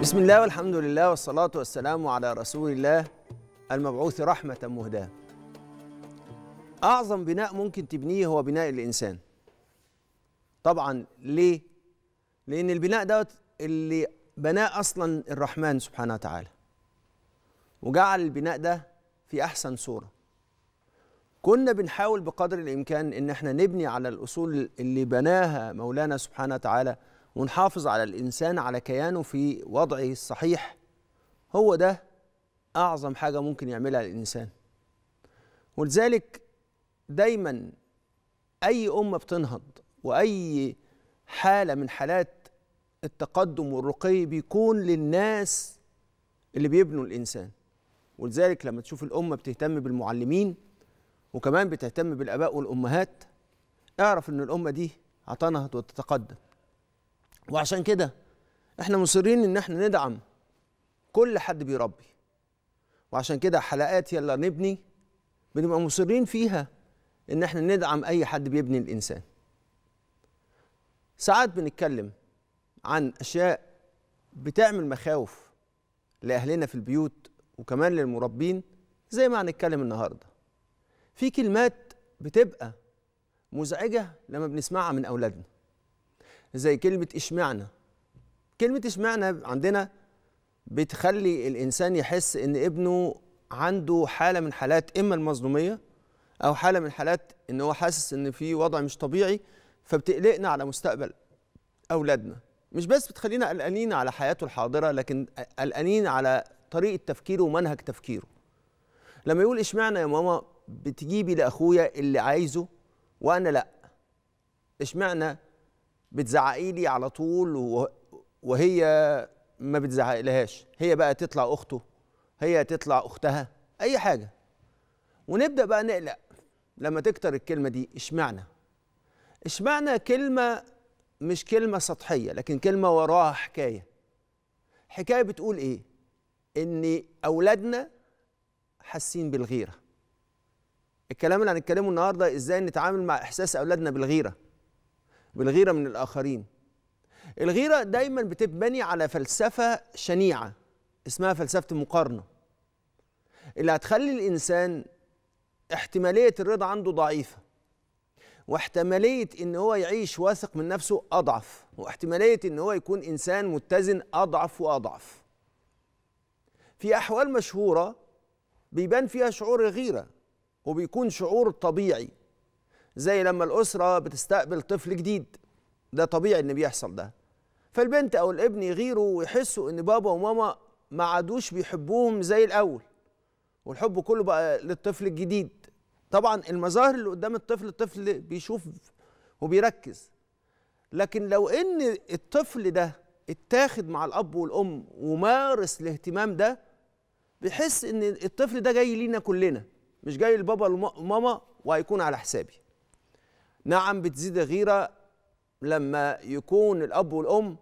بسم الله والحمد لله والصلاة والسلام على رسول الله المبعوث رحمة مهداة أعظم بناء ممكن تبنيه هو بناء الإنسان طبعا ليه؟ لأن البناء دوت اللي بناه أصلا الرحمن سبحانه وتعالى وجعل البناء ده في أحسن صورة كنا بنحاول بقدر الإمكان إن احنا نبني على الأصول اللي بناها مولانا سبحانه وتعالى ونحافظ على الإنسان على كيانه في وضعه الصحيح هو ده أعظم حاجة ممكن يعملها الإنسان ولذلك دايما أي أمة بتنهض وأي حالة من حالات التقدم والرقي بيكون للناس اللي بيبنوا الإنسان ولذلك لما تشوف الأمة بتهتم بالمعلمين وكمان بتهتم بالآباء والأمهات اعرف إن الأمة دي هتنهض وتتقدم وعشان كده احنا مصرين ان احنا ندعم كل حد بيربي وعشان كده حلقات يلا نبني بنبقى مصرين فيها ان احنا ندعم اي حد بيبني الانسان ساعات بنتكلم عن اشياء بتعمل مخاوف لاهلنا في البيوت وكمان للمربين زي ما هنتكلم النهارده في كلمات بتبقى مزعجه لما بنسمعها من اولادنا زي كلمه اشمعنى كلمه اشمعنى عندنا بتخلي الانسان يحس ان ابنه عنده حاله من حالات اما المظلوميه او حاله من حالات ان هو حاسس ان في وضع مش طبيعي فبتقلقنا على مستقبل اولادنا مش بس بتخلينا قلقانين على حياته الحاضره لكن قلقانين على طريقه تفكيره ومنهج تفكيره لما يقول اشمعنى يا ماما بتجيبي لاخويا اللي عايزه وانا لا اشمعنى بتزعقي لي على طول وهي ما بتزعقلهاش هي بقى تطلع اخته هي تطلع اختها اي حاجه ونبدا بقى نقلق لما تكتر الكلمه دي اشمعنى اشمعنى كلمه مش كلمه سطحيه لكن كلمه وراها حكايه حكايه بتقول ايه ان اولادنا حاسين بالغيره الكلام اللي هنتكلمه النهارده ازاي نتعامل مع احساس اولادنا بالغيره والغيرة من الآخرين الغيرة دايما بتتبني على فلسفة شنيعة اسمها فلسفة المقارنة اللي هتخلي الإنسان احتمالية الرضا عنده ضعيفة واحتمالية إن هو يعيش واثق من نفسه أضعف واحتمالية إن هو يكون إنسان متزن أضعف وأضعف في أحوال مشهورة بيبان فيها شعور غيرة وبيكون شعور طبيعي زي لما الاسره بتستقبل طفل جديد ده طبيعي ان بيحصل ده فالبنت او الابن يغيروا ويحسوا ان بابا وماما ما عادوش بيحبوهم زي الاول والحب كله بقى للطفل الجديد طبعا المظاهر اللي قدام الطفل الطفل بيشوف وبيركز لكن لو ان الطفل ده اتاخد مع الاب والام ومارس الاهتمام ده بيحس ان الطفل ده جاي لينا كلنا مش جاي لبابا وماما وهيكون على حسابي نعم بتزيد غيرة لما يكون الأب والأم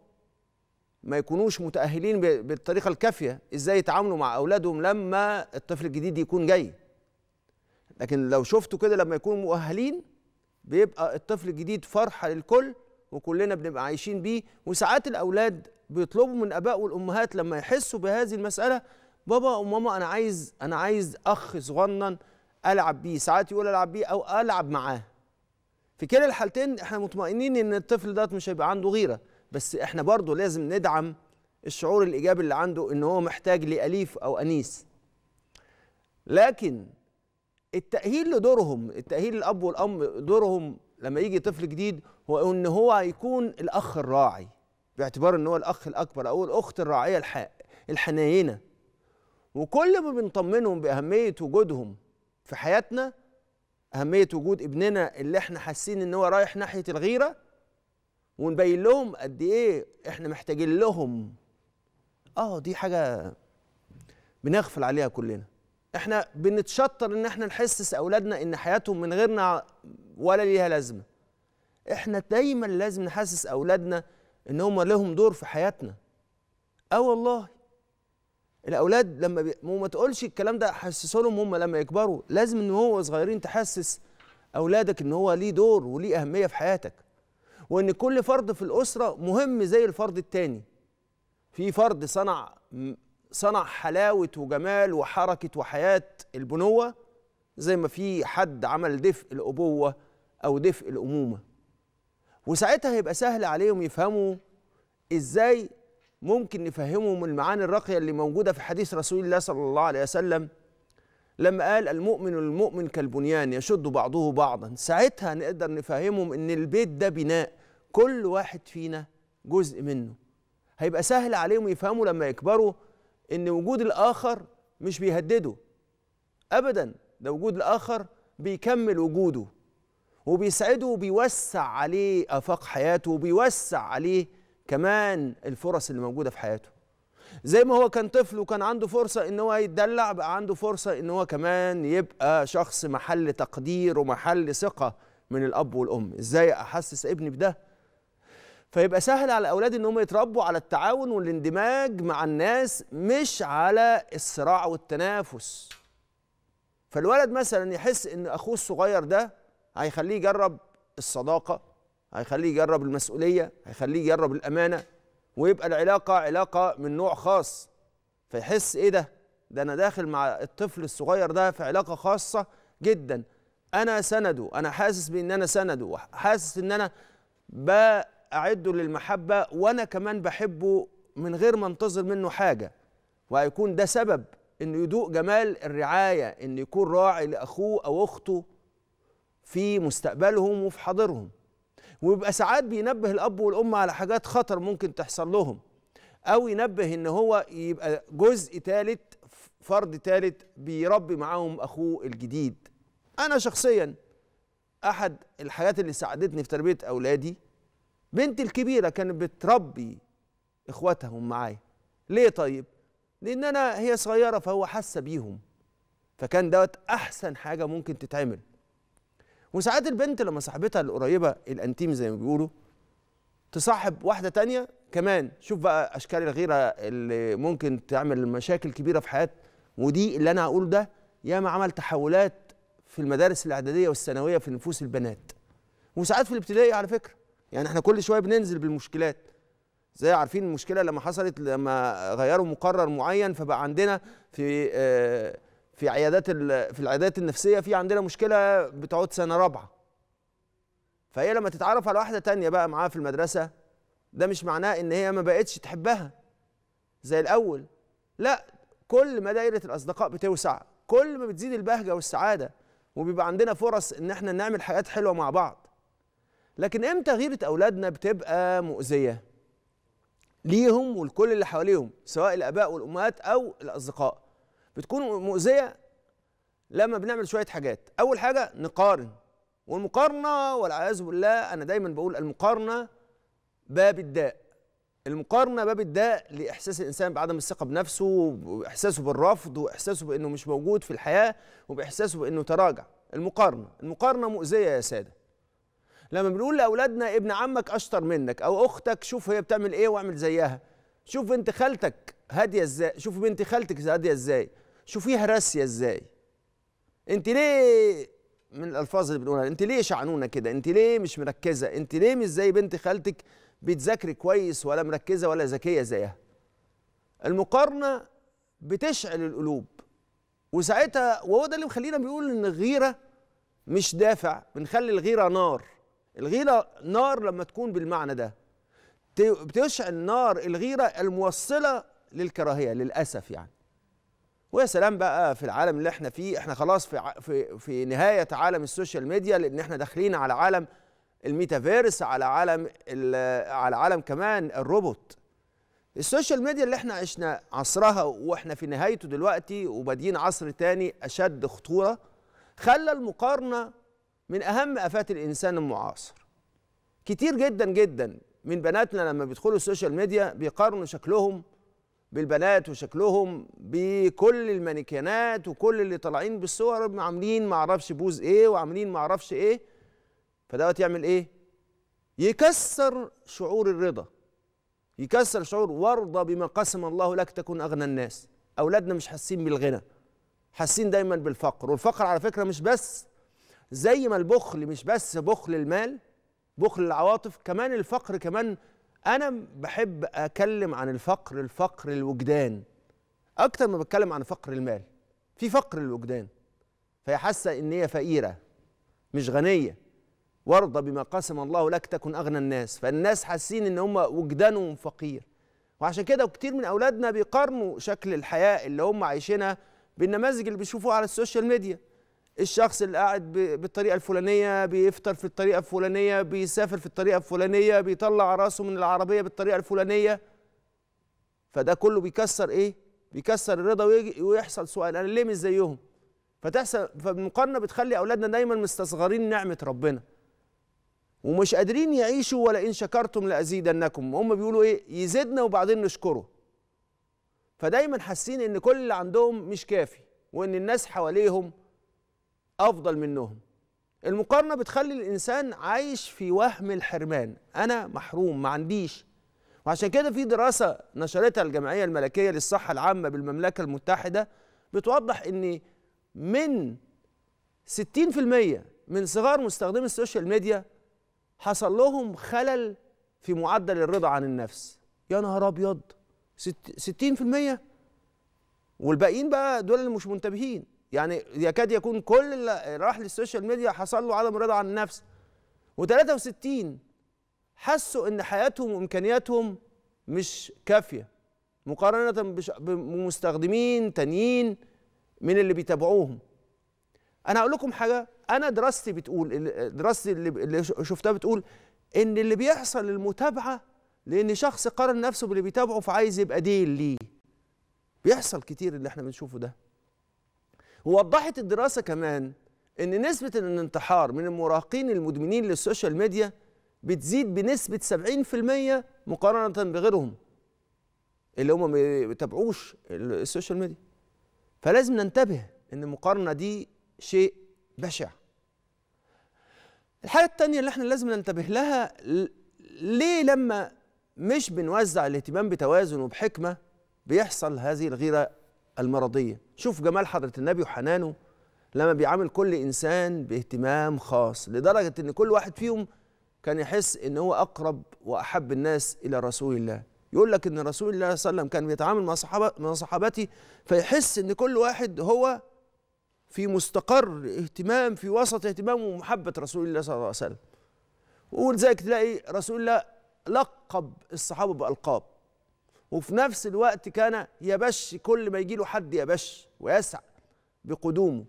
ما يكونوش متأهلين بالطريقة الكافية إزاي يتعاملوا مع أولادهم لما الطفل الجديد يكون جاي لكن لو شفتوا كده لما يكونوا مؤهلين بيبقى الطفل الجديد فرحة للكل وكلنا بنبقى عايشين بيه وساعات الأولاد بيطلبوا من الآباء والأمهات لما يحسوا بهذه المسألة بابا وماما أنا عايز أنا عايز أخ صغنن ألعب بيه ساعات يقول ألعب بيه أو ألعب معاه في كلا الحالتين احنا مطمئنين ان الطفل ده مش هيبقى عنده غيره بس احنا برضه لازم ندعم الشعور الايجابي اللي عنده ان هو محتاج لاليف او انيس لكن التاهيل لدورهم التاهيل الاب والام دورهم لما يجي طفل جديد هو ان هو هيكون الاخ الراعي باعتبار ان هو الاخ الاكبر او الاخت الراعيه الحق الحنينه وكل ما بنطمنهم باهميه وجودهم في حياتنا اهميه وجود ابننا اللي احنا حاسين ان هو رايح ناحيه الغيره ونبين لهم قد ايه احنا محتاجين لهم اه دي حاجه بنغفل عليها كلنا احنا بنتشطر ان احنا نحسس اولادنا ان حياتهم من غيرنا ولا ليها لازمه احنا دايما لازم نحسس اولادنا ان هم لهم دور في حياتنا اه والله الاولاد لما بي... ما تقولش الكلام ده حسسه لهم هم لما يكبروا لازم ان هو صغيرين تحسس اولادك ان هو ليه دور وليه اهميه في حياتك وان كل فرد في الاسره مهم زي الفرد الثاني في فرد صنع صنع حلاوه وجمال وحركه وحياه البنوه زي ما في حد عمل دفء الابوه او دفء الامومه وساعتها هيبقى سهل عليهم يفهموا ازاي ممكن نفهمهم المعاني الراقية اللي موجودة في حديث رسول الله صلى الله عليه وسلم لما قال المؤمن المؤمن كالبنيان يشد بعضه بعضا ساعتها نقدر نفهمهم ان البيت ده بناء كل واحد فينا جزء منه هيبقى سهل عليهم يفهموا لما يكبروا ان وجود الاخر مش بيهدده ابدا ده وجود الاخر بيكمل وجوده وبيسعده وبيوسع عليه افاق حياته وبيوسع عليه كمان الفرص اللي موجوده في حياته زي ما هو كان طفل وكان عنده فرصه ان هو يتدلع بقى عنده فرصه ان هو كمان يبقى شخص محل تقدير ومحل ثقه من الاب والام ازاي احسس ابني بده فيبقى سهل على الاولاد ان هم يتربوا على التعاون والاندماج مع الناس مش على الصراع والتنافس فالولد مثلا يحس ان اخوه الصغير ده هيخليه يجرب الصداقه هيخليه يجرب المسؤوليه هيخليه يجرب الامانه ويبقى العلاقه علاقه من نوع خاص فيحس ايه ده ده انا داخل مع الطفل الصغير ده في علاقه خاصه جدا انا سنده انا حاسس بان انا سنده وحاسس ان انا باعده للمحبه وانا كمان بحبه من غير ما انتظر منه حاجه وهيكون ده سبب أن يدوق جمال الرعايه انه يكون راعي لاخوه او اخته في مستقبلهم وفي حاضرهم ويبقى ساعات بينبه الاب والام على حاجات خطر ممكن تحصل لهم او ينبه ان هو يبقى جزء ثالث فرد ثالث بيربي معاهم اخوه الجديد انا شخصيا احد الحاجات اللي ساعدتني في تربيه اولادي بنتي الكبيره كانت بتربي اخواتهم معايا ليه طيب لان انا هي صغيره فهو حاسه بيهم فكان دوت احسن حاجه ممكن تتعمل وساعات البنت لما صاحبتها القريبه الانتيم زي ما بيقولوا تصاحب واحده تانية كمان شوف بقى اشكال الغيره اللي ممكن تعمل مشاكل كبيره في حياه ودي اللي انا أقول ده ياما عمل تحولات في المدارس الاعداديه والثانويه في نفوس البنات وساعات في الابتدائي على فكره يعني احنا كل شويه بننزل بالمشكلات زي عارفين المشكله لما حصلت لما غيروا مقرر معين فبقى عندنا في آه في عيادات في العيادات النفسيه في عندنا مشكله بتقعد سنه رابعه فهي لما تتعرف على واحده تانية بقى معاها في المدرسه ده مش معناه ان هي ما بقتش تحبها زي الاول لا كل ما دايره الاصدقاء بتوسع كل ما بتزيد البهجه والسعاده وبيبقى عندنا فرص ان احنا نعمل حاجات حلوه مع بعض لكن امتى غيره اولادنا بتبقى مؤذيه ليهم ولكل اللي حواليهم سواء الاباء والامهات او الاصدقاء بتكون مؤذيه لما بنعمل شويه حاجات اول حاجه نقارن والمقارنه والعياذ بالله انا دايما بقول المقارنه باب الداء المقارنه باب الداء لاحساس الانسان بعدم الثقه بنفسه واحساسه بالرفض واحساسه بانه مش موجود في الحياه وباحساسه بانه تراجع المقارنه المقارنه مؤذيه يا ساده لما بنقول لاولادنا ابن عمك اشطر منك او اختك شوف هي بتعمل ايه واعمل زيها شوف بنت خالتك هاديه ازاي شوف بنت خالتك هاديه ازاي شوفيها راسيه ازاي انت ليه من الالفاظ اللي بنقولها انت ليه شعنونه كده انت ليه مش مركزه انت ليه مش زي بنت خالتك بتذاكري كويس ولا مركزه ولا ذكيه زيها المقارنه بتشعل القلوب وساعتها وهو ده اللي مخلينا بيقول ان الغيره مش دافع بنخلي الغيره نار الغيره نار لما تكون بالمعنى ده بتشعل نار الغيره الموصله للكراهيه للاسف يعني ويا سلام بقى في العالم اللي احنا فيه احنا خلاص في في في نهايه عالم السوشيال ميديا لان احنا داخلين على عالم الميتافيرس على عالم على عالم كمان الروبوت السوشيال ميديا اللي احنا عشنا عصرها واحنا في نهايته دلوقتي وبادئين عصر تاني اشد خطوره خلى المقارنه من اهم افات الانسان المعاصر كتير جدا جدا من بناتنا لما بيدخلوا السوشيال ميديا بيقارنوا شكلهم بالبنات وشكلهم بكل المانيكانات وكل اللي طالعين بالصور عاملين ما اعرفش بوز ايه وعاملين ما اعرفش ايه فدوت يعمل ايه يكسر شعور الرضا يكسر شعور وارضى بما قسم الله لك تكون اغنى الناس اولادنا مش حاسين بالغنى حاسين دايما بالفقر والفقر على فكره مش بس زي ما البخل مش بس بخل المال بخل العواطف كمان الفقر كمان انا بحب اتكلم عن الفقر الفقر الوجدان اكتر ما بتكلم عن فقر المال في فقر الوجدان فهي حاسه ان هي فقيره مش غنيه وارضى بما قسم الله لك تكن اغنى الناس فالناس حاسين ان هم وجدانهم فقير وعشان كده كتير من اولادنا بيقارنوا شكل الحياه اللي هم عايشينها بالنماذج اللي بيشوفوها على السوشيال ميديا الشخص اللي قاعد بالطريقه الفلانيه بيفطر في الطريقه الفلانيه بيسافر في الطريقه الفلانيه بيطلع راسه من العربيه بالطريقه الفلانيه فده كله بيكسر ايه بيكسر الرضا ويجي ويحصل سؤال انا ليه مش زيهم فتحصل فالمقارنه بتخلي اولادنا دايما مستصغرين نعمه ربنا ومش قادرين يعيشوا ولئن شكرتم لازيدنكم هم بيقولوا ايه يزيدنا وبعدين نشكره فدايما حاسين ان كل اللي عندهم مش كافي وان الناس حواليهم افضل منهم المقارنه بتخلي الانسان عايش في وهم الحرمان انا محروم ما عنديش وعشان كده في دراسه نشرتها الجمعيه الملكيه للصحه العامه بالمملكه المتحده بتوضح ان من 60% من صغار مستخدمي السوشيال ميديا حصل لهم خلل في معدل الرضا عن النفس يا نهار ابيض 60% والباقيين بقى دول اللي مش منتبهين يعني يكاد يكون كل اللي راح للسوشيال ميديا حصل له عدم رضا عن النفس و63 حسوا ان حياتهم وامكانياتهم مش كافيه مقارنه بمستخدمين تانيين من اللي بيتابعوهم انا هقول لكم حاجه انا دراستي بتقول دراستي اللي شفتها بتقول ان اللي بيحصل للمتابعه لان شخص قارن نفسه باللي بيتابعه فعايز يبقى ديل ليه بيحصل كتير اللي احنا بنشوفه ده ووضحت الدراسة كمان أن نسبة الانتحار من المراهقين المدمنين للسوشيال ميديا بتزيد بنسبة 70% مقارنة بغيرهم اللي هم ما بيتابعوش السوشيال ميديا فلازم ننتبه ان المقارنه دي شيء بشع الحاله الثانيه اللي احنا لازم ننتبه لها ليه لما مش بنوزع الاهتمام بتوازن وبحكمه بيحصل هذه الغيره المرضية شوف جمال حضرة النبي وحنانه لما بيعامل كل إنسان باهتمام خاص لدرجة أن كل واحد فيهم كان يحس أن هو أقرب وأحب الناس إلى رسول الله يقول لك أن رسول الله صلى الله عليه وسلم كان بيتعامل مع صحابة مع صحابته فيحس أن كل واحد هو في مستقر اهتمام في وسط اهتمام ومحبة رسول الله صلى الله عليه وسلم ولذلك تلاقي رسول الله لقب الصحابة بألقاب وفي نفس الوقت كان يبش كل ما يجي له حد يبش ويسعى بقدومه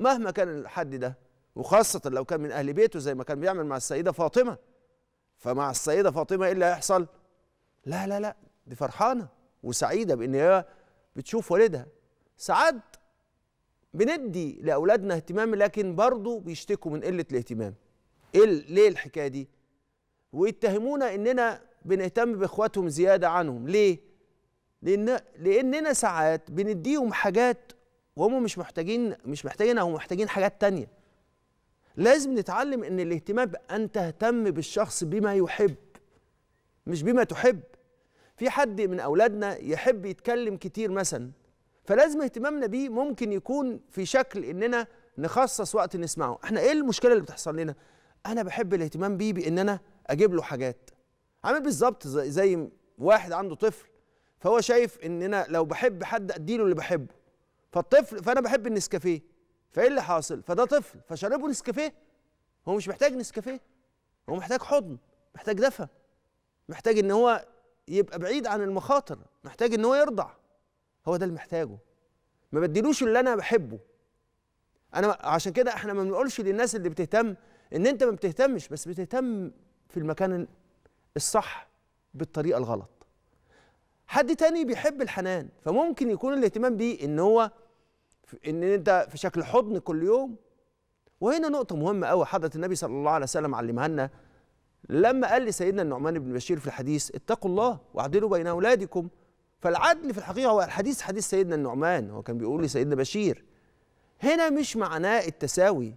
مهما كان الحد ده وخاصة لو كان من أهل بيته زي ما كان بيعمل مع السيدة فاطمة فمع السيدة فاطمة إيه اللي هيحصل؟ لا لا لا دي فرحانة وسعيدة بإن هي بتشوف والدها ساعات بندي لأولادنا اهتمام لكن برضه بيشتكوا من قلة الاهتمام إيه ليه الحكاية دي؟ ويتهمونا إننا بنهتم باخواتهم زياده عنهم ليه لان لاننا ساعات بنديهم حاجات وهم مش محتاجين مش محتاجينها هم محتاجين حاجات تانية لازم نتعلم ان الاهتمام ان تهتم بالشخص بما يحب مش بما تحب في حد من اولادنا يحب يتكلم كتير مثلا فلازم اهتمامنا بيه ممكن يكون في شكل اننا نخصص وقت نسمعه احنا ايه المشكله اللي بتحصل لنا انا بحب الاهتمام بيه بان انا اجيب له حاجات عامل بالظبط زي, زي واحد عنده طفل فهو شايف ان انا لو بحب حد اديله اللي بحبه فالطفل فانا بحب النسكافيه فايه اللي حاصل فده طفل فشربه نسكافيه هو مش محتاج نسكافيه هو محتاج حضن محتاج دفى محتاج ان هو يبقى بعيد عن المخاطر محتاج ان هو يرضع هو ده اللي محتاجه ما بديلوش اللي انا بحبه انا عشان كده احنا ما بنقولش للناس اللي بتهتم ان انت ما بتهتمش بس بتهتم في المكان الصح بالطريقه الغلط حد تاني بيحب الحنان فممكن يكون الاهتمام بيه ان هو ان انت في شكل حضن كل يوم وهنا نقطة مهمة قوي حضرة النبي صلى الله عليه وسلم علمها لنا لما قال لسيدنا النعمان بن بشير في الحديث اتقوا الله واعدلوا بين أولادكم فالعدل في الحقيقة هو الحديث حديث سيدنا النعمان هو كان بيقول لسيدنا بشير هنا مش معناه التساوي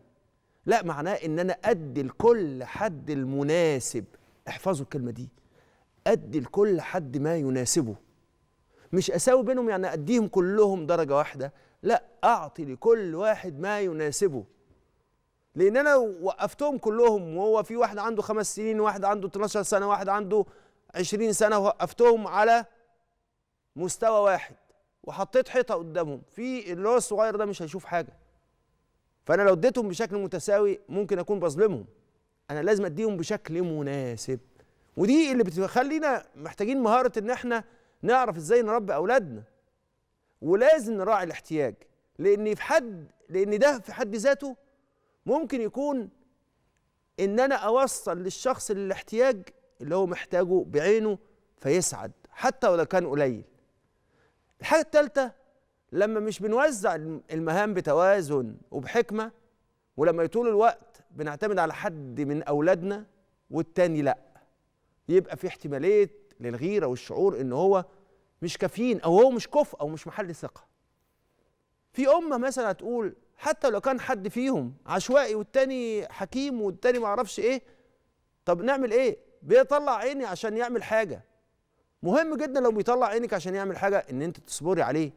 لا معناه ان انا ادي لكل حد المناسب احفظوا الكلمه دي ادي لكل حد ما يناسبه مش اساوي بينهم يعني اديهم كلهم درجه واحده لا اعطي لكل واحد ما يناسبه لان انا وقفتهم كلهم وهو في واحد عنده خمس سنين واحد عنده 12 سنه واحد عنده 20 سنه وقفتهم على مستوى واحد وحطيت حيطه قدامهم في اللي هو الصغير ده مش هيشوف حاجه فانا لو اديتهم بشكل متساوي ممكن اكون بظلمهم انا لازم اديهم بشكل مناسب ودي اللي بتخلينا محتاجين مهاره ان احنا نعرف ازاي نربي اولادنا ولازم نراعي الاحتياج لان في حد لان ده في حد ذاته ممكن يكون ان انا اوصل للشخص الاحتياج اللي هو محتاجه بعينه فيسعد حتى ولو كان قليل الحاجه الثالثه لما مش بنوزع المهام بتوازن وبحكمه ولما طول الوقت بنعتمد على حد من أولادنا والتاني لأ يبقى في احتمالية للغيرة والشعور إن هو مش كافيين أو هو مش كفء أو مش محل ثقة في أمة مثلا هتقول حتى لو كان حد فيهم عشوائي والتاني حكيم والتاني معرفش إيه طب نعمل إيه بيطلع عيني عشان يعمل حاجة مهم جدا لو بيطلع عينك عشان يعمل حاجة إن أنت تصبري عليه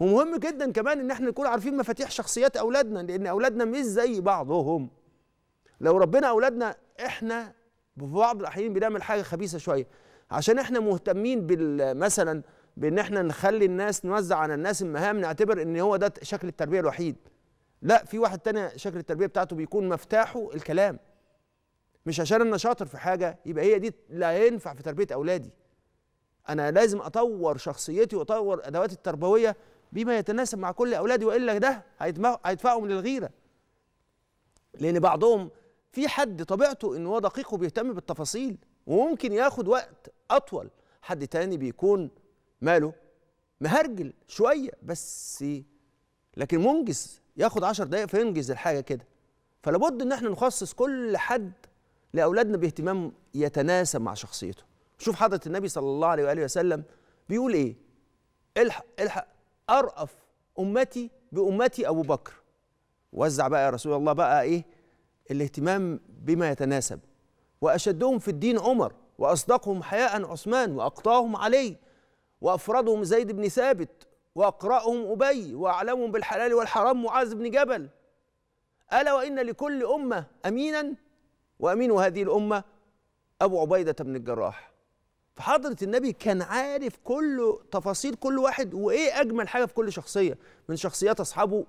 ومهم جدا كمان ان احنا نكون عارفين مفاتيح شخصيات اولادنا لان اولادنا مش زي بعضهم لو ربنا اولادنا احنا في بعض الاحيان بنعمل حاجه خبيثه شويه عشان احنا مهتمين مثلا بان احنا نخلي الناس نوزع على الناس المهام نعتبر ان هو ده شكل التربيه الوحيد لا في واحد تاني شكل التربيه بتاعته بيكون مفتاحه الكلام مش عشان انا شاطر في حاجه يبقى هي دي لا ينفع في تربيه اولادي انا لازم اطور شخصيتي واطور ادواتي التربويه بما يتناسب مع كل أولادي وإلا ده هيدفعهم للغيرة لأن بعضهم في حد طبيعته إن هو دقيق وبيهتم بالتفاصيل وممكن ياخد وقت أطول حد تاني بيكون ماله مهرجل شوية بس لكن منجز ياخد عشر دقايق فينجز الحاجة كده فلابد إن احنا نخصص كل حد لأولادنا باهتمام يتناسب مع شخصيته شوف حضرة النبي صلى الله عليه وآله وسلم بيقول إيه الحق الحق أرأف أمتي بأمتي أبو بكر وزع بقى يا رسول الله بقى إيه الاهتمام بما يتناسب وأشدهم في الدين عمر وأصدقهم حياء عثمان وأقطاهم علي وافردهم زيد بن ثابت وأقرأهم أبي وأعلمهم بالحلال والحرام معاذ بن جبل ألا وإن لكل أمة أمينا وأمين هذه الأمة أبو عبيدة بن الجراح فحضرة النبي كان عارف كل تفاصيل كل واحد وإيه أجمل حاجة في كل شخصية من شخصيات أصحابه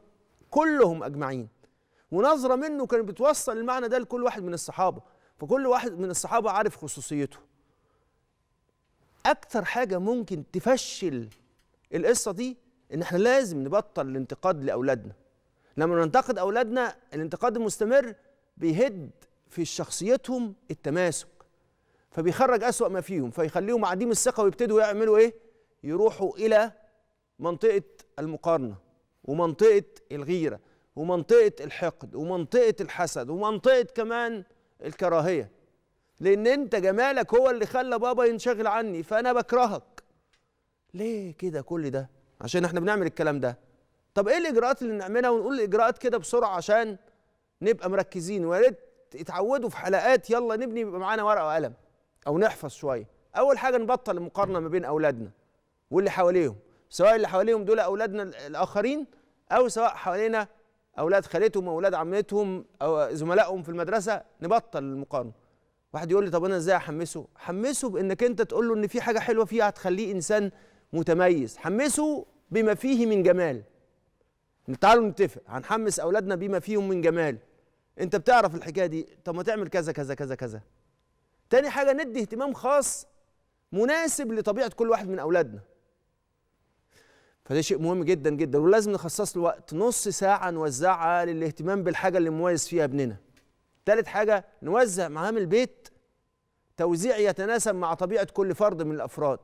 كلهم أجمعين ونظرة منه كانت بتوصل المعنى ده لكل واحد من الصحابة فكل واحد من الصحابة عارف خصوصيته أكتر حاجة ممكن تفشل القصة دي إن إحنا لازم نبطل الانتقاد لأولادنا لما ننتقد أولادنا الانتقاد المستمر بيهد في شخصيتهم التماسك فبيخرج أسوأ ما فيهم فيخليهم عديم الثقة ويبتدوا يعملوا إيه؟ يروحوا إلى منطقة المقارنة ومنطقة الغيرة ومنطقة الحقد ومنطقة الحسد ومنطقة كمان الكراهية لأن أنت جمالك هو اللي خلى بابا ينشغل عني فأنا بكرهك ليه كده كل ده؟ عشان احنا بنعمل الكلام ده طب ايه الإجراءات اللي نعملها ونقول الإجراءات كده بسرعة عشان نبقى مركزين ويا ريت اتعودوا في حلقات يلا نبني يبقى معانا ورقة وقلم او نحفظ شويه اول حاجه نبطل المقارنه ما بين اولادنا واللي حواليهم سواء اللي حواليهم دول اولادنا الاخرين او سواء حوالينا اولاد خالتهم اولاد عمتهم او زملائهم في المدرسه نبطل المقارنه واحد يقول لي طب انا ازاي احمسه حمسه بانك انت تقول له ان في حاجه حلوه فيه هتخليه انسان متميز حمسه بما فيه من جمال تعالوا نتفق هنحمس اولادنا بما فيهم من جمال انت بتعرف الحكايه دي طب ما تعمل كذا كذا كذا كذا تاني حاجة ندي اهتمام خاص مناسب لطبيعة كل واحد من أولادنا فده شيء مهم جدا جدا ولازم نخصص له وقت نص ساعة نوزعها للاهتمام بالحاجة اللي مميز فيها ابننا تالت حاجة نوزع مهام البيت توزيع يتناسب مع طبيعة كل فرد من الأفراد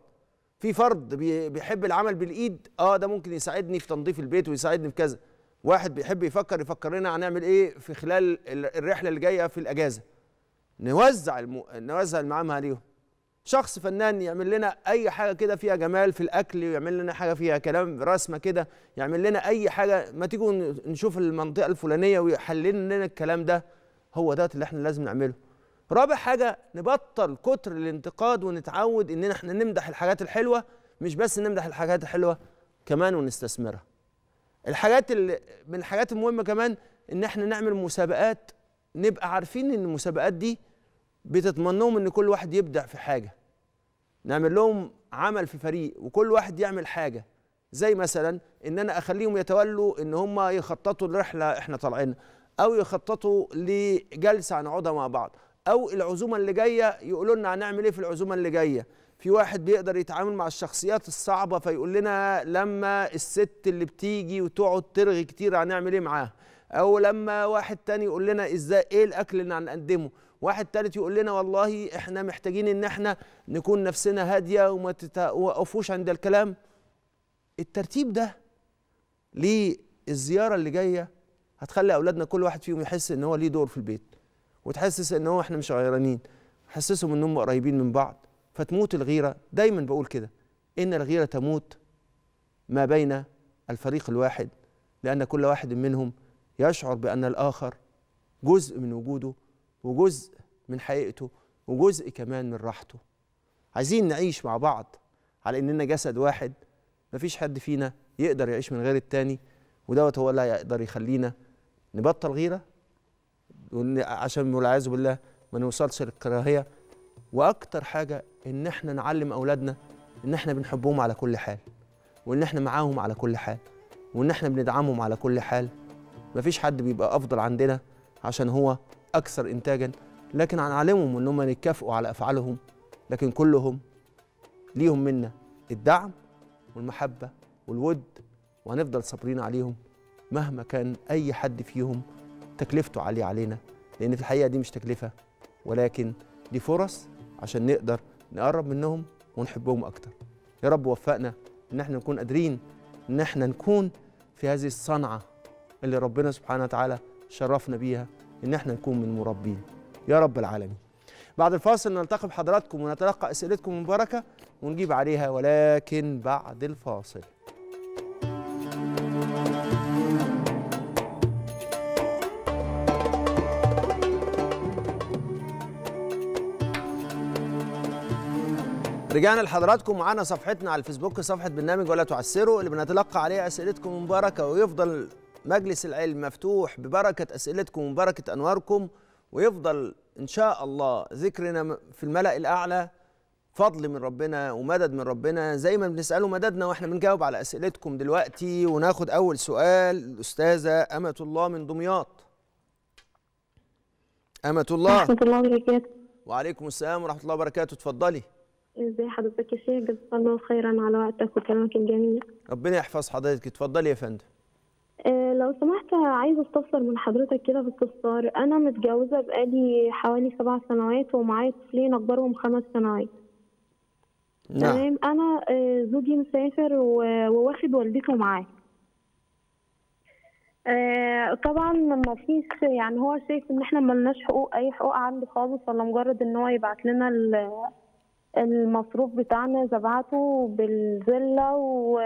في فرد بيحب العمل بالإيد آه ده ممكن يساعدني في تنظيف البيت ويساعدني في كذا واحد بيحب يفكر يفكر لنا هنعمل إيه في خلال الرحلة اللي جاية في الأجازة نوزع المو... نوزع المعامل عليهم شخص فنان يعمل لنا اي حاجه كده فيها جمال في الاكل ويعمل لنا حاجه فيها كلام رسمه كده يعمل لنا اي حاجه ما تيجوا نشوف المنطقه الفلانيه ويحلل لنا الكلام ده هو ده اللي احنا لازم نعمله رابع حاجه نبطل كتر الانتقاد ونتعود ان احنا نمدح الحاجات الحلوه مش بس نمدح الحاجات الحلوه كمان ونستثمرها الحاجات اللي من الحاجات المهمه كمان ان احنا نعمل مسابقات نبقى عارفين ان المسابقات دي بتضمن ان كل واحد يبدع في حاجه نعمل لهم عمل في فريق وكل واحد يعمل حاجه زي مثلا ان انا اخليهم يتولوا ان هم يخططوا لرحله احنا طالعينها او يخططوا لجلسه هنقعدها مع بعض او العزومه اللي جايه يقولوا لنا هنعمل ايه في العزومه اللي جايه في واحد بيقدر يتعامل مع الشخصيات الصعبه فيقول لنا لما الست اللي بتيجي وتقعد ترغي كتير هنعمل ايه معاها او لما واحد تاني يقول لنا ازاي ايه الاكل اللي هنقدمه واحد تالت يقول لنا والله احنا محتاجين ان احنا نكون نفسنا هاديه وما توقفوش عند الكلام الترتيب ده للزياره اللي جايه هتخلي اولادنا كل واحد فيهم يحس ان هو ليه دور في البيت وتحسس ان هو احنا مش غيرانين حسسهم ان هم قريبين من بعض فتموت الغيره دايما بقول كده ان الغيره تموت ما بين الفريق الواحد لان كل واحد منهم يشعر بأن الآخر جزء من وجوده وجزء من حقيقته وجزء كمان من راحته عايزين نعيش مع بعض على إننا جسد واحد مفيش حد فينا يقدر يعيش من غير التاني ودوت هو اللي هيقدر يخلينا نبطل غيره عشان والعياذ بالله ما نوصلش للكراهيه واكتر حاجه ان احنا نعلم اولادنا ان احنا بنحبهم على كل حال وان احنا معاهم على كل حال وان احنا بندعمهم على كل حال مفيش حد بيبقى افضل عندنا عشان هو اكثر انتاجا لكن هنعلمهم ان هم يتكافئوا على افعالهم لكن كلهم ليهم منا الدعم والمحبه والود وهنفضل صابرين عليهم مهما كان اي حد فيهم تكلفته عاليه علينا لان في الحقيقه دي مش تكلفه ولكن دي فرص عشان نقدر نقرب منهم ونحبهم اكتر يا رب وفقنا ان احنا نكون قادرين ان احنا نكون في هذه الصنعه اللي ربنا سبحانه وتعالى شرفنا بيها ان احنا نكون من المربين يا رب العالمين بعد الفاصل نلتقي بحضراتكم ونتلقى اسئلتكم المباركه ونجيب عليها ولكن بعد الفاصل رجعنا لحضراتكم معانا صفحتنا على الفيسبوك صفحه برنامج ولا تعسروا اللي بنتلقى عليها اسئلتكم المباركه ويفضل مجلس العلم مفتوح ببركة أسئلتكم وبركة أنواركم ويفضل إن شاء الله ذكرنا في الملأ الأعلى فضل من ربنا ومدد من ربنا زي ما بنسأله مددنا وإحنا بنجاوب على أسئلتكم دلوقتي وناخد أول سؤال الأستاذة أمة الله من دمياط أمة الله ورحمة الله وبركاته وعليكم السلام ورحمة الله وبركاته اتفضلي ازي حضرتك يا شيخ جزاك الله خيرا على وقتك وكلامك الجميل ربنا يحفظ حضرتك اتفضلي يا فندم آه، لو سمحت عايزه استفسر من حضرتك كده باستفسار انا متجوزه بقالي حوالي سبع سنوات ومعايا طفلين اكبرهم خمس سنوات نعم تمام انا آه، زوجي مسافر وواخد والدته معاه آه، طبعا ما فيش يعني هو شايف ان احنا ملناش حقوق اي حقوق عنده خالص ولا مجرد ان هو يبعت لنا المصروف بتاعنا زبعته بالذله و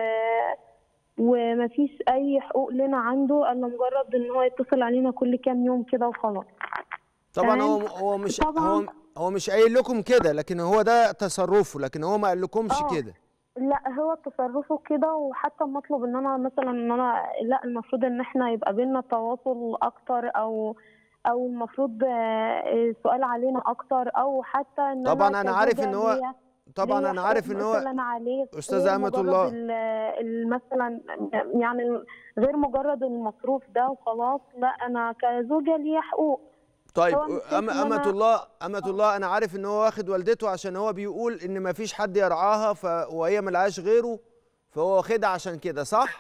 ومفيش اي حقوق لنا عنده الا مجرد ان هو يتصل علينا كل كام يوم كده وخلاص طبعا هو هو مش هو هو مش قايل لكم كده لكن هو ده تصرفه لكن هو ما قالكمش آه. كده لا هو تصرفه كده وحتى مطلب ان انا مثلا ان انا لا المفروض ان احنا يبقى بينا تواصل اكتر او او المفروض آه، سؤال علينا اكتر او حتى ان طبعا انا, أنا عارف ان هو طبعا انا عارف ان هو استاذ امه الله مثلا يعني غير مجرد المصروف ده وخلاص لا انا كزوجه لي حقوق طيب أما أمة الله آه. أمة الله أنا عارف إن هو واخد والدته عشان هو بيقول إن مفيش حد يرعاها ف... وهي ملهاش غيره فهو واخدها عشان كده صح؟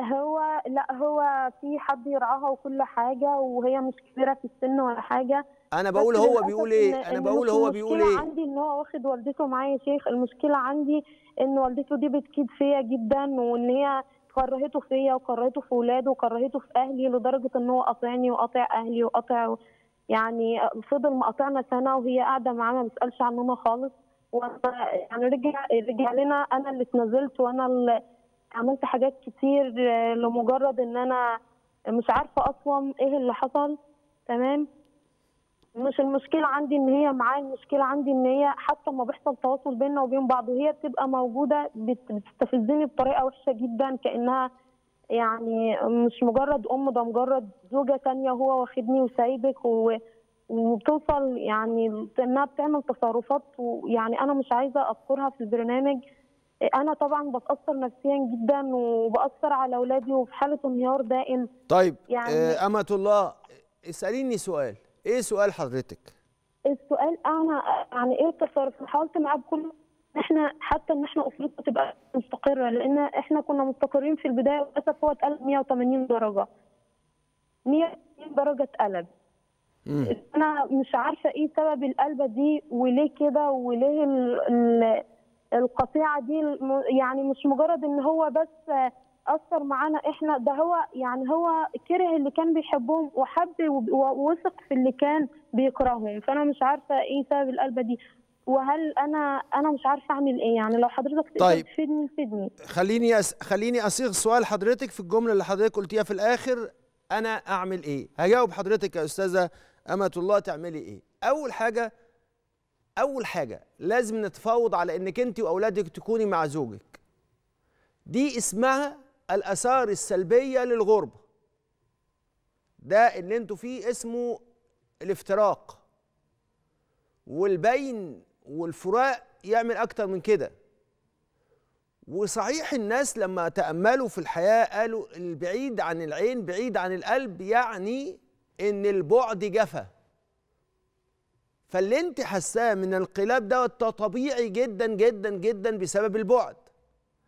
هو لا هو في حد يرعاها وكل حاجه وهي مش كبيره في السن ولا حاجه انا بقول هو بيقول ايه انا بقول هو بيقول ايه عندي ان هو واخد والدته معايا شيخ المشكله عندي ان والدته دي بتكيد فيا جدا وان هي كرهته فيا وكرهته في ولاده وكرهته في اهلي لدرجه ان هو قاطعني وقاطع اهلي وقاطع يعني فضل مقاطعنا سنه وهي قاعده معانا ما بتسالش عننا خالص وانا يعني رجع رجع لنا انا اللي اتنازلت وانا اللي عملت حاجات كتير آه، لمجرد ان انا مش عارفه اصلا ايه اللي حصل تمام مش المشكله عندي ان هي معايا المشكله عندي ان هي حتى ما بيحصل تواصل بيننا وبين بعض وهي بتبقى موجوده بتستفزني بطريقه وحشه جدا كانها يعني مش مجرد ام ده مجرد زوجه تانية هو واخدني وسايبك و... وبتوصل يعني انها بتعمل تصرفات ويعني انا مش عايزه اذكرها في البرنامج انا طبعا بتاثر نفسيا جدا وباثر على اولادي وفي حاله انهيار دائم طيب يعني آه امه الله اساليني سؤال ايه سؤال حضرتك السؤال انا يعني ايه التصرف حاولت معاه بكل احنا حتى ان احنا اسرتنا تبقى مستقره لان احنا كنا مستقرين في البدايه وللاسف هو اتقلب 180 درجه 180 درجه اتقلب انا مش عارفه ايه سبب القلبه دي وليه كده وليه القطيعه دي يعني مش مجرد ان هو بس اثر معانا احنا ده هو يعني هو كره اللي كان بيحبهم وحب ووثق في اللي كان بيكرههم فانا مش عارفه ايه سبب القلبه دي وهل انا انا مش عارفه اعمل ايه يعني لو حضرتك طيب. تفيدني فيدني خليني أس... خليني اصيغ سؤال حضرتك في الجمله اللي حضرتك قلتيها في الاخر انا اعمل ايه هجاوب حضرتك يا استاذه امه الله تعملي ايه اول حاجه اول حاجه لازم نتفاوض على انك انت واولادك تكوني مع زوجك دي اسمها الاثار السلبيه للغربه ده اللي انتوا فيه اسمه الافتراق والبين والفراق يعمل اكتر من كده وصحيح الناس لما تاملوا في الحياه قالوا البعيد عن العين بعيد عن القلب يعني ان البعد جفا فاللي انت حاساه من الانقلاب دوت ده طبيعي جدا جدا جدا بسبب البعد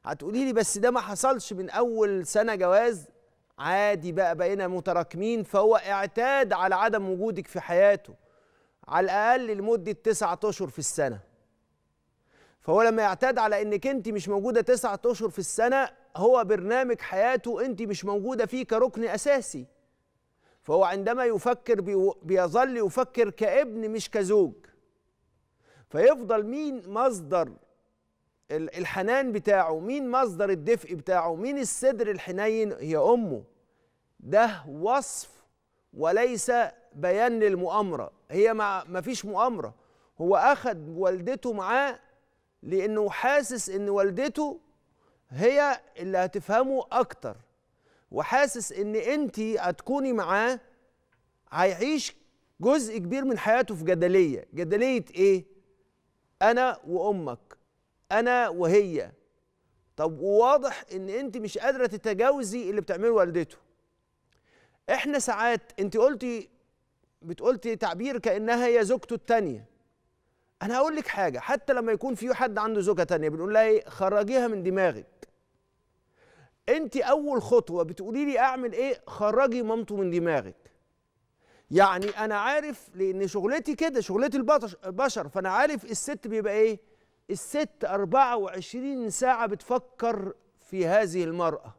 هتقولي لي بس ده ما حصلش من اول سنه جواز عادي بقى بقينا متراكمين فهو اعتاد على عدم وجودك في حياته على الاقل لمده تسعة اشهر في السنه فهو لما يعتاد على انك انت مش موجوده تسعة اشهر في السنه هو برنامج حياته انت مش موجوده فيه كركن اساسي فهو عندما يفكر بيظل يفكر كابن مش كزوج فيفضل مين مصدر الحنان بتاعه مين مصدر الدفء بتاعه مين الصدر الحنين هي امه ده وصف وليس بيان للمؤامره هي ما فيش مؤامره هو اخذ والدته معاه لانه حاسس ان والدته هي اللي هتفهمه اكتر وحاسس ان انت هتكوني معاه هيعيش جزء كبير من حياته في جدليه جدليه ايه انا وامك انا وهي طب وواضح ان انت مش قادره تتجاوزي اللي بتعمله والدته احنا ساعات انت قلتي بتقولتي تعبير كانها هي زوجته الثانيه انا هقول لك حاجه حتى لما يكون في حد عنده زوجه ثانيه بنقول لها ايه خرجيها من دماغك انت اول خطوه بتقولي لي اعمل ايه خرجي مامته من دماغك يعني انا عارف لان شغلتي كده شغلتي البشر فانا عارف الست بيبقى ايه الست 24 ساعه بتفكر في هذه المراه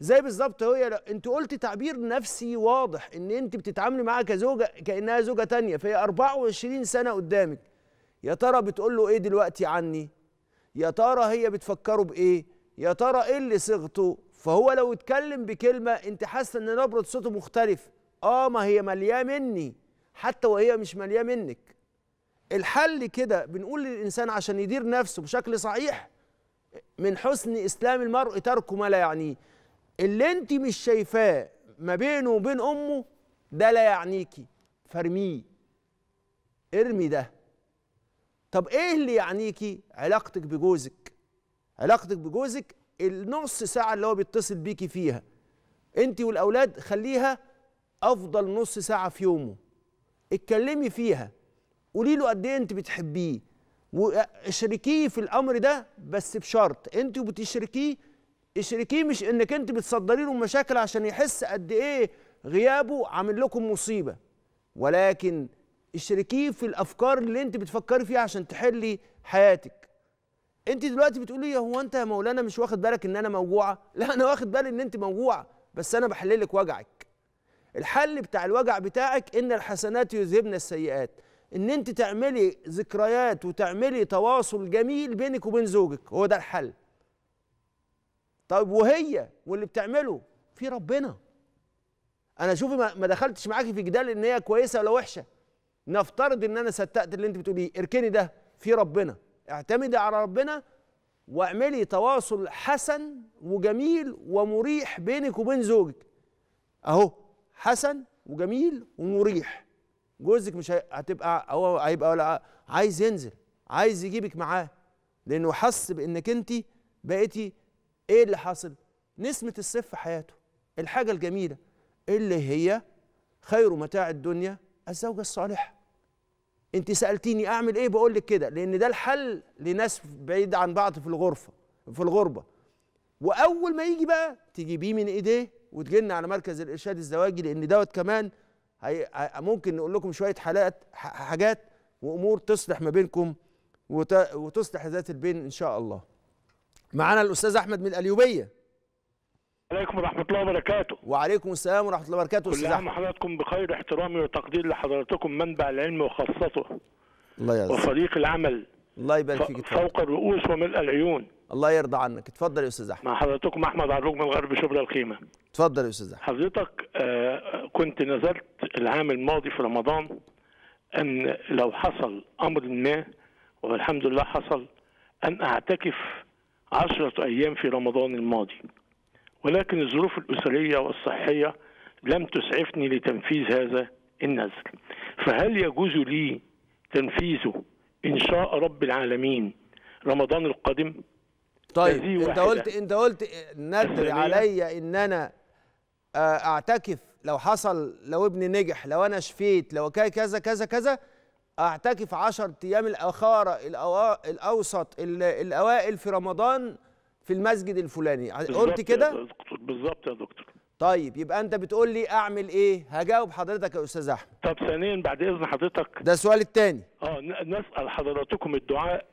زي بالظبط هي انت قلت تعبير نفسي واضح ان انت بتتعاملي معاها كزوجه كانها زوجه تانية فهي 24 سنه قدامك يا ترى بتقول له ايه دلوقتي عني يا ترى هي بتفكره بايه يا ترى ايه اللي صيغته فهو لو اتكلم بكلمه انت حاسه ان نبره صوته مختلف اه ما هي مالية مني حتى وهي مش مالية منك الحل كده بنقول للانسان عشان يدير نفسه بشكل صحيح من حسن اسلام المرء تركه ما لا يعنيه اللي انت مش شايفاه ما بينه وبين امه ده لا يعنيكي فارميه ارمي ده طب ايه اللي يعنيكي علاقتك بجوزك علاقتك بجوزك النص ساعة اللي هو بيتصل بيكي فيها انت والاولاد خليها افضل نص ساعة في يومه اتكلمي فيها قولي له قد ايه انت بتحبيه واشركيه في الامر ده بس بشرط انت وبتشركيه اشركيه مش انك انت بتصدري له مشاكل عشان يحس قد ايه غيابه عامل لكم مصيبه ولكن اشركيه في الافكار اللي انت بتفكري فيها عشان تحلي حياتك انت دلوقتي بتقولي هو انت يا مولانا مش واخد بالك ان انا موجوعه لا انا واخد بالي ان انت موجوعه بس انا بحللك وجعك الحل بتاع الوجع بتاعك ان الحسنات يذهبن السيئات ان انت تعملي ذكريات وتعملي تواصل جميل بينك وبين زوجك هو ده الحل طيب وهي واللي بتعمله في ربنا انا شوفي ما دخلتش معاكي في جدال ان هي كويسه ولا وحشه نفترض ان انا صدقت اللي انت بتقوليه اركني ده في ربنا اعتمدي على ربنا واعملي تواصل حسن وجميل ومريح بينك وبين زوجك اهو حسن وجميل ومريح جوزك مش هتبقى هو هيبقى ولا عايز ينزل عايز يجيبك معاه لانه حس بانك انت بقيتي ايه اللي حصل نسمه الصف في حياته الحاجه الجميله اللي هي خير متاع الدنيا الزوجه الصالحه انت سالتيني اعمل ايه بقول لك كده لان ده الحل لناس بعيد عن بعض في الغرفه في الغربه واول ما يجي بقى تجيبيه من ايديه وتجينا على مركز الارشاد الزواجي لان دوت كمان هي ممكن نقول لكم شويه حالات حاجات وامور تصلح ما بينكم وتصلح ذات البين ان شاء الله معانا الاستاذ احمد من الاليوبيه عليكم ورحمة الله وبركاته وعليكم السلام ورحمة الله وبركاته أستاذ أحمد حضراتكم بخير احترامي وتقدير لحضراتكم منبع العلم وخاصته الله يرضى وفريق العمل الله يبارك فيك اتفضل. فوق الرؤوس وملء العيون الله يرضى عنك اتفضل يا أستاذ أحمد مع حضراتكم أحمد عروج من غرب شبرا الخيمة اتفضل يا أستاذ أحمد حضرتك آه كنت نزلت العام الماضي في رمضان أن لو حصل أمر ما والحمد لله حصل أن أعتكف عشرة أيام في رمضان الماضي ولكن الظروف الأسرية والصحية لم تسعفني لتنفيذ هذا النذر فهل يجوز لي تنفيذه إن شاء رب العالمين رمضان القادم طيب انت قلت انت قلت ندر عليا ان انا آه، اعتكف لو حصل لو ابني نجح لو انا شفيت لو كذا كذا كذا اعتكف 10 ايام الاخاره الاوسط الاوائل في رمضان في المسجد الفلاني قلت كده بالظبط يا دكتور طيب يبقى انت بتقول لي اعمل ايه هجاوب حضرتك يا استاذ احمد طب ثانيا بعد اذن حضرتك ده السؤال الثاني اه نسال حضراتكم الدعاء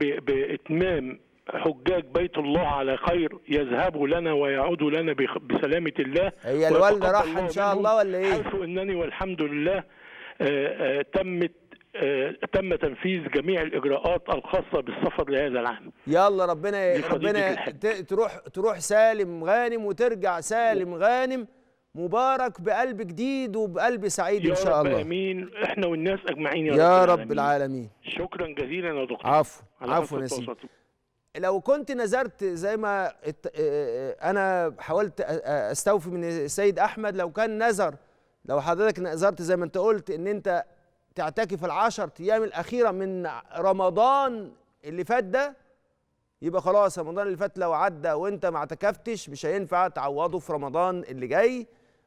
باتمام حجاج بيت الله على خير يذهبوا لنا ويعودوا لنا بسلامه الله هي الوالده راح ان شاء الله ولا ايه؟ حيث انني والحمد لله آآ آه، آآ آه، تمت آه، تم تنفيذ جميع الاجراءات الخاصه بالسفر لهذا العام يلا ربنا ربنا تروح تروح سالم غانم وترجع سالم غانم مبارك بقلب جديد وبقلب سعيد ان شاء الله يا رب امين احنا والناس اجمعين يا, يا رب, رب العالمين شكرا جزيلا يا دكتور عفوا عفوا يا سيدي لو كنت نذرت زي ما آه، آه، انا حاولت استوفي من السيد احمد لو كان نذر لو حضرتك نذرت زي ما انت قلت ان انت تعتكف العشر ايام الاخيره من رمضان اللي فات ده يبقى خلاص رمضان اللي فات لو عدى وانت ما اعتكفتش مش هينفع تعوضه في رمضان اللي جاي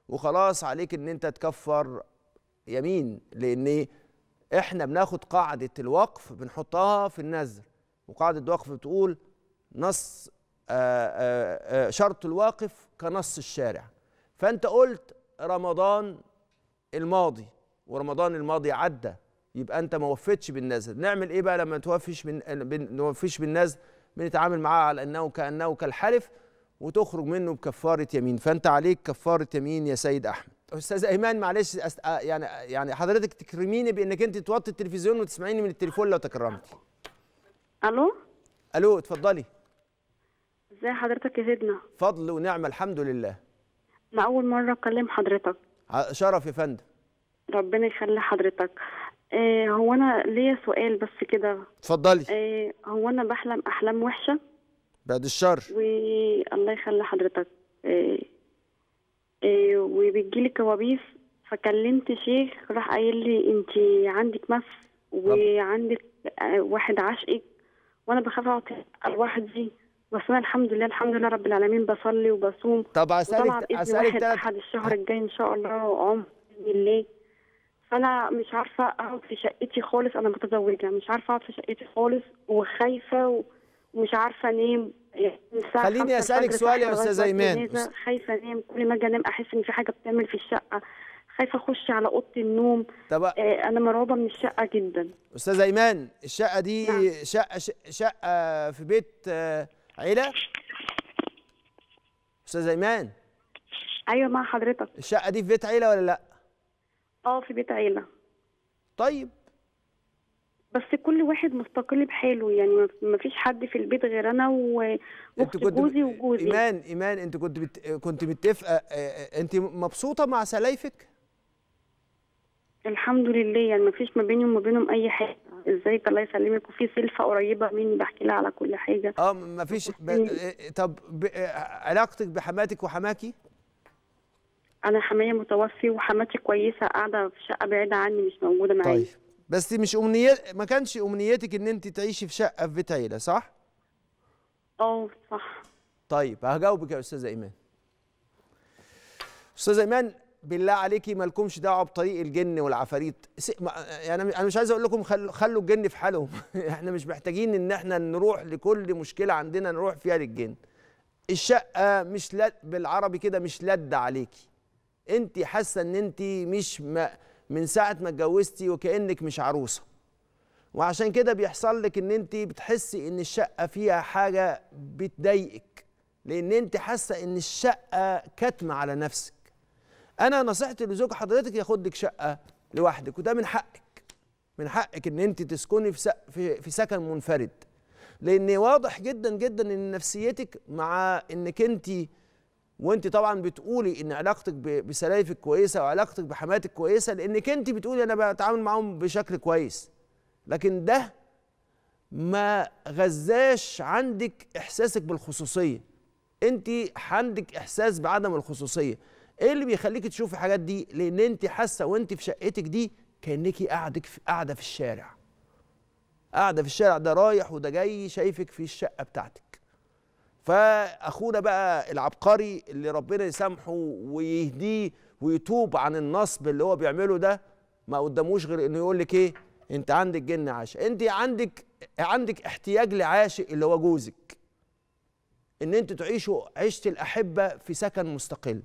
وخلاص عليك ان انت تكفر يمين لان احنا بناخد قاعده الوقف بنحطها في النذر وقاعده الوقف بتقول نص آآ آه، آآ آه، آه، شرط الواقف كنص الشارع فانت قلت رمضان الماضي ورمضان الماضي عدى يبقى انت ما وفيتش بالنذر نعمل ايه بقى لما توفيش من نوفيش بالنذر بنتعامل معاه على انه كانه كالحلف وتخرج منه بكفاره يمين فانت عليك كفاره يمين يا سيد احمد استاذ ايمان معلش أست... آه، يعني يعني حضرتك تكرميني بانك انت توطي التلفزيون وتسمعيني من التليفون لو تكرمتي الو الو اتفضلي ازي حضرتك يا سيدنا فضل ونعمه الحمد لله انا اول مره اكلم حضرتك شرف يا فندم ربنا يخلي حضرتك إيه هو انا ليا سؤال بس كده اتفضلي إيه هو انا بحلم احلام وحشه بعد الشر والله يخلي حضرتك إيه إيه لي كوابيس فكلمت شيخ راح قايل لي انت عندك مس وعندك آه، واحد عشقك وانا بخاف اقعد لوحدي بس انا الحمد لله الحمد لله رب العالمين بصلي وبصوم طب اسالك اسالك واحد احد الشهر الجاي ان شاء الله عمر بالله انا مش عارفه اقعد في شقتي خالص انا متزوجه مش عارفه اقعد في شقتي خالص وخايفه ومش عارفه انام يعني خليني اسالك سؤال يا استاذه ايمان خايفه انام كل ما اجي انام احس ان في حاجه بتعمل في الشقه خايفه اخش على اوضه النوم طب آه، انا مرعوبه من الشقه جدا استاذه ايمان الشقه دي نعم. شقه شقه في بيت آه، عيله استاذه ايمان ايوه مع حضرتك الشقه دي في بيت عيله ولا لا اه في بيت عيله طيب بس كل واحد مستقل بحاله يعني ما فيش حد في البيت غير انا واخت جوزي وجوزي ايمان ايمان انت كنت بت... كنت متفقه آه، آه، آه، انت مبسوطه مع سلايفك الحمد لله يعني ما فيش ما بيني وما بينهم اي حاجه ازيك الله يسلمك وفي سلفه قريبه مني بحكي لها على كل حاجه اه ما فيش ب... يعني طب ب... علاقتك بحماتك وحماكي انا حماية متوفي وحماتي كويسة قاعدة في شقة بعيدة عني مش موجودة معايا طيب بس مش امنيات ما كانش امنيتك ان انت تعيشي في شقة في بيت عيلة صح؟ اه صح طيب هجاوبك يا استاذة ايمان استاذة ايمان بالله عليكي مالكمش دعوه بطريق الجن والعفاريت يعني انا مش عايز اقول لكم خلوا, خلوا الجن في حالهم احنا مش محتاجين ان احنا نروح لكل مشكله عندنا نروح فيها للجن الشقه مش لد بالعربي كده مش لد عليكي انت حاسه ان انت مش ما من ساعه ما اتجوزتي وكانك مش عروسه وعشان كده بيحصل لك ان انت بتحسي ان الشقه فيها حاجه بتضايقك لان انت حاسه ان الشقه كاتمه على نفسك انا نصيحتي لزوج حضرتك ياخد لك شقه لوحدك وده من حقك من حقك ان انت تسكني في في, في سكن منفرد لان واضح جدا جدا ان نفسيتك مع انك انت وانت طبعا بتقولي ان علاقتك بسلايفك كويسه وعلاقتك بحماتك كويسه لانك انت بتقولي انا بتعامل معاهم بشكل كويس لكن ده ما غزاش عندك احساسك بالخصوصيه انت عندك احساس بعدم الخصوصيه ايه اللي بيخليك تشوفي الحاجات دي لان انت حاسه وانت في شقتك دي كانك قاعدك قاعده في الشارع قاعده في الشارع ده رايح وده جاي شايفك في الشقه بتاعتك فاخونا بقى العبقري اللي ربنا يسامحه ويهديه ويتوب عن النصب اللي هو بيعمله ده ما قداموش غير انه يقول لك ايه انت عندك جن عاشق انت عندك عندك احتياج لعاشق اللي هو جوزك ان انت تعيشوا عيشه الاحبه في سكن مستقل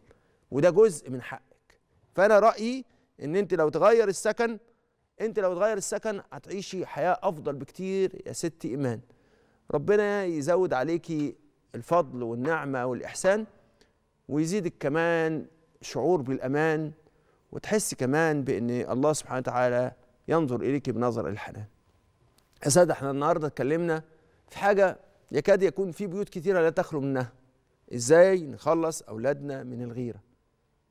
وده جزء من حقك فانا رايي ان انت لو تغير السكن انت لو تغير السكن هتعيشي حياه افضل بكتير يا ستي ايمان ربنا يزود عليكي الفضل والنعمه والاحسان ويزيدك كمان شعور بالامان وتحس كمان بان الله سبحانه وتعالى ينظر اليك بنظر الحنان. يا ساده احنا النهارده اتكلمنا في حاجه يكاد يكون في بيوت كتيره لا تخلو منها. ازاي نخلص اولادنا من الغيره.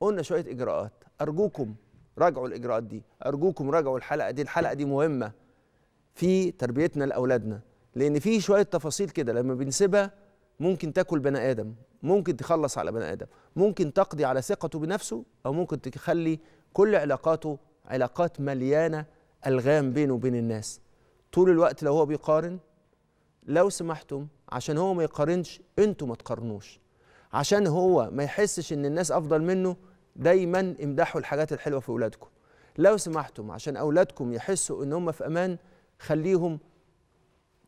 قلنا شويه اجراءات، ارجوكم راجعوا الاجراءات دي، ارجوكم راجعوا الحلقه دي، الحلقه دي مهمه في تربيتنا لاولادنا، لان في شويه تفاصيل كده لما بنسيبها ممكن تاكل بني ادم ممكن تخلص على بني ادم ممكن تقضي على ثقته بنفسه او ممكن تخلي كل علاقاته علاقات مليانه الغام بينه وبين الناس طول الوقت لو هو بيقارن لو سمحتم عشان هو ما يقارنش انتوا ما تقارنوش عشان هو ما يحسش ان الناس افضل منه دايما امدحوا الحاجات الحلوه في اولادكم لو سمحتم عشان اولادكم يحسوا ان هم في امان خليهم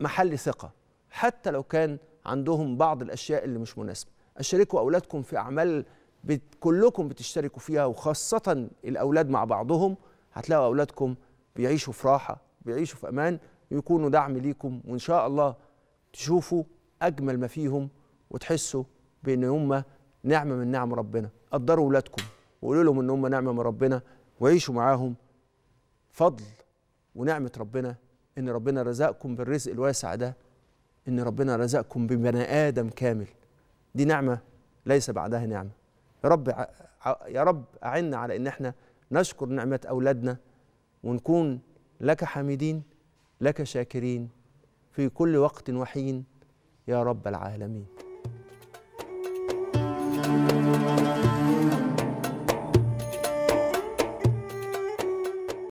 محل ثقه حتى لو كان عندهم بعض الاشياء اللي مش مناسبه اشاركوا اولادكم في اعمال بت... كلكم بتشتركوا فيها وخاصه الاولاد مع بعضهم هتلاقوا اولادكم بيعيشوا في راحه بيعيشوا في امان ويكونوا دعم ليكم وان شاء الله تشوفوا اجمل ما فيهم وتحسوا بان هم نعمه من نعم ربنا قدروا اولادكم وقولوا لهم ان هم نعمه من ربنا وعيشوا معاهم فضل ونعمه ربنا ان ربنا رزقكم بالرزق الواسع ده ان ربنا رزقكم ببني ادم كامل دي نعمه ليس بعدها نعمه يا رب يا رب اعنا على ان احنا نشكر نعمه اولادنا ونكون لك حامدين لك شاكرين في كل وقت وحين يا رب العالمين